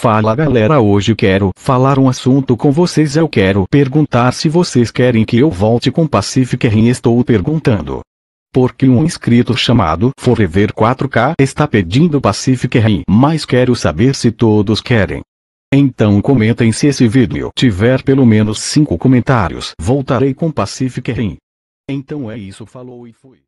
Fala galera, hoje quero falar um assunto com vocês. Eu quero perguntar se vocês querem que eu volte com Pacific Rim. Estou perguntando. Porque um inscrito chamado Forever 4K está pedindo Pacific Rim, mas quero saber se todos querem. Então comentem se esse vídeo tiver pelo menos 5 comentários. Voltarei com Pacific Rim. Então é isso, falou e fui.